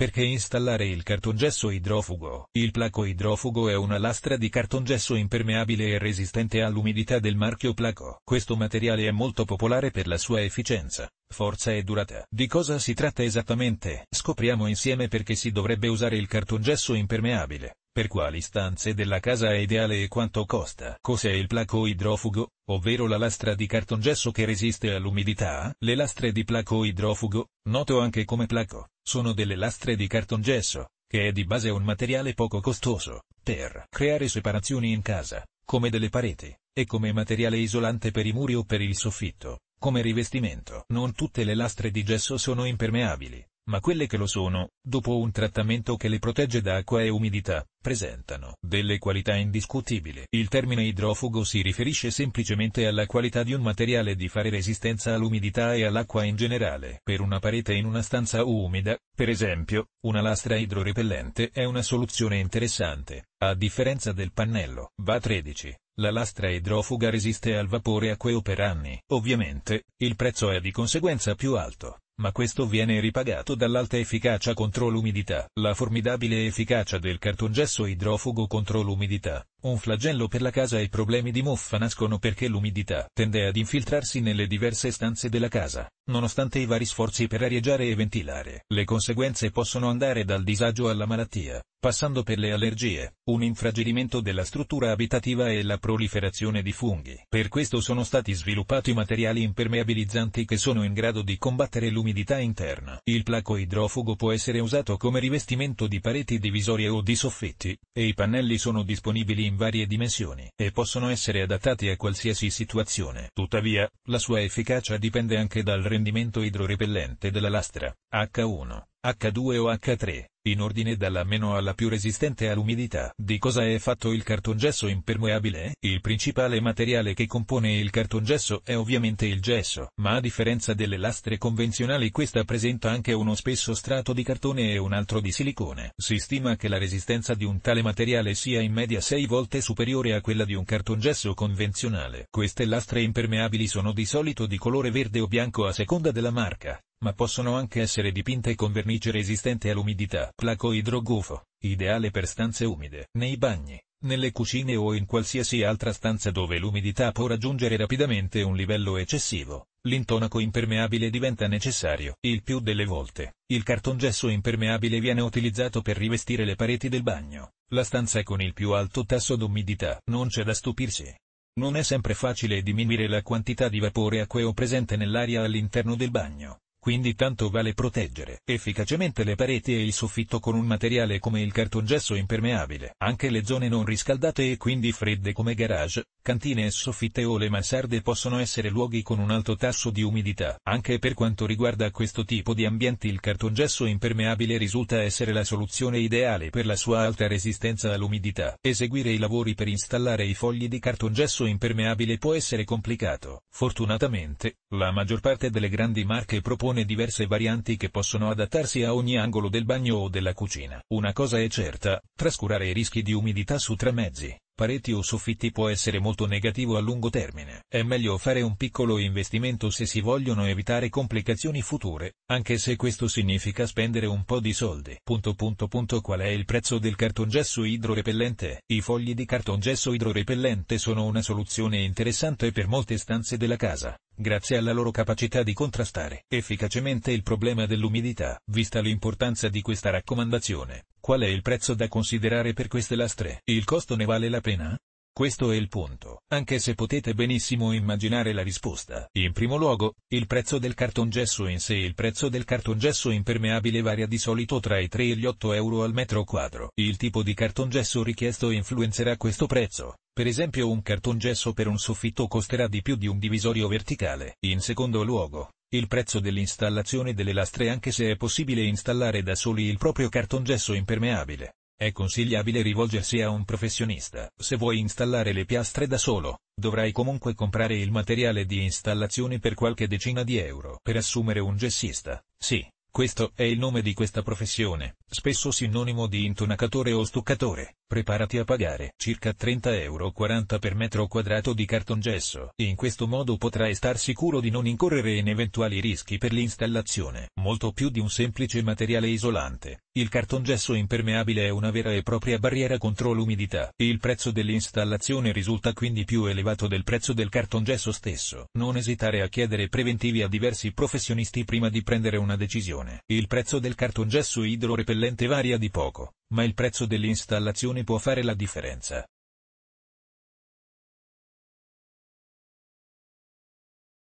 Perché installare il cartongesso idrofugo? Il placo idrofugo è una lastra di cartongesso impermeabile e resistente all'umidità del marchio placo. Questo materiale è molto popolare per la sua efficienza, forza e durata. Di cosa si tratta esattamente? Scopriamo insieme perché si dovrebbe usare il cartongesso impermeabile per quali stanze della casa è ideale e quanto costa. Cos'è il placo idrofugo, ovvero la lastra di cartongesso che resiste all'umidità? Le lastre di placo idrofugo, noto anche come placo, sono delle lastre di cartongesso, che è di base un materiale poco costoso, per creare separazioni in casa, come delle pareti, e come materiale isolante per i muri o per il soffitto, come rivestimento. Non tutte le lastre di gesso sono impermeabili, ma quelle che lo sono, dopo un trattamento che le protegge da acqua e umidità, presentano delle qualità indiscutibili. Il termine idrofugo si riferisce semplicemente alla qualità di un materiale di fare resistenza all'umidità e all'acqua in generale. Per una parete in una stanza umida, per esempio, una lastra idrorepellente è una soluzione interessante, a differenza del pannello. Va 13. La lastra idrofuga resiste al vapore acqueo per anni. Ovviamente, il prezzo è di conseguenza più alto ma questo viene ripagato dall'alta efficacia contro l'umidità, la formidabile efficacia del cartongesso idrofugo contro l'umidità. Un flagello per la casa e i problemi di muffa nascono perché l'umidità tende ad infiltrarsi nelle diverse stanze della casa. Nonostante i vari sforzi per arieggiare e ventilare, le conseguenze possono andare dal disagio alla malattia, passando per le allergie, un infragilimento della struttura abitativa e la proliferazione di funghi. Per questo sono stati sviluppati materiali impermeabilizzanti che sono in grado di combattere l'umidità interna. Il placo idrofugo può essere usato come rivestimento di pareti divisorie o di soffitti, e i pannelli sono disponibili in varie dimensioni e possono essere adattati a qualsiasi situazione. Tuttavia, la sua efficacia dipende anche dal rendimento idrorepellente della lastra. H1. H2 o H3, in ordine dalla meno alla più resistente all'umidità. Di cosa è fatto il cartongesso impermeabile? Il principale materiale che compone il cartongesso è ovviamente il gesso, ma a differenza delle lastre convenzionali questa presenta anche uno spesso strato di cartone e un altro di silicone. Si stima che la resistenza di un tale materiale sia in media 6 volte superiore a quella di un cartongesso convenzionale. Queste lastre impermeabili sono di solito di colore verde o bianco a seconda della marca, ma possono anche essere dipinte con vernice resistente all'umidità. Placo idrogufo, ideale per stanze umide. Nei bagni, nelle cucine o in qualsiasi altra stanza dove l'umidità può raggiungere rapidamente un livello eccessivo, l'intonaco impermeabile diventa necessario. Il più delle volte, il cartongesso impermeabile viene utilizzato per rivestire le pareti del bagno, la stanza con il più alto tasso d'umidità. Non c'è da stupirsi. Non è sempre facile diminuire la quantità di vapore acqueo presente nell'aria all'interno del bagno quindi tanto vale proteggere efficacemente le pareti e il soffitto con un materiale come il cartongesso impermeabile, anche le zone non riscaldate e quindi fredde come garage, cantine e soffitte o le mansarde possono essere luoghi con un alto tasso di umidità. Anche per quanto riguarda questo tipo di ambienti il cartongesso impermeabile risulta essere la soluzione ideale per la sua alta resistenza all'umidità. Eseguire i lavori per installare i fogli di cartongesso impermeabile può essere complicato. Fortunatamente, la maggior parte delle grandi marche propone propone diverse varianti che possono adattarsi a ogni angolo del bagno o della cucina. Una cosa è certa, trascurare i rischi di umidità su tramezzi, pareti o soffitti può essere molto negativo a lungo termine. È meglio fare un piccolo investimento se si vogliono evitare complicazioni future, anche se questo significa spendere un po' di soldi. Punto punto punto qual è il prezzo del cartongesso idrorepellente? I fogli di cartongesso idrorepellente sono una soluzione interessante per molte stanze della casa grazie alla loro capacità di contrastare efficacemente il problema dell'umidità. Vista l'importanza di questa raccomandazione, qual è il prezzo da considerare per queste lastre? Il costo ne vale la pena? Questo è il punto, anche se potete benissimo immaginare la risposta. In primo luogo, il prezzo del cartongesso in sé Il prezzo del cartongesso impermeabile varia di solito tra i 3 e gli 8 euro al metro quadro. Il tipo di cartongesso richiesto influenzerà questo prezzo. Per esempio un cartongesso per un soffitto costerà di più di un divisorio verticale. In secondo luogo, il prezzo dell'installazione delle lastre anche se è possibile installare da soli il proprio cartongesso impermeabile, è consigliabile rivolgersi a un professionista. Se vuoi installare le piastre da solo, dovrai comunque comprare il materiale di installazione per qualche decina di euro. Per assumere un gessista, sì, questo è il nome di questa professione, spesso sinonimo di intonacatore o stuccatore, preparati a pagare circa 30,40 euro per metro quadrato di cartongesso. In questo modo potrai star sicuro di non incorrere in eventuali rischi per l'installazione. Molto più di un semplice materiale isolante, il cartongesso impermeabile è una vera e propria barriera contro l'umidità. Il prezzo dell'installazione risulta quindi più elevato del prezzo del cartongesso stesso. Non esitare a chiedere preventivi a diversi professionisti prima di prendere una decisione. Il prezzo del cartongesso idrorepellente l'ente varia di poco, ma il prezzo dell'installazione può fare la differenza.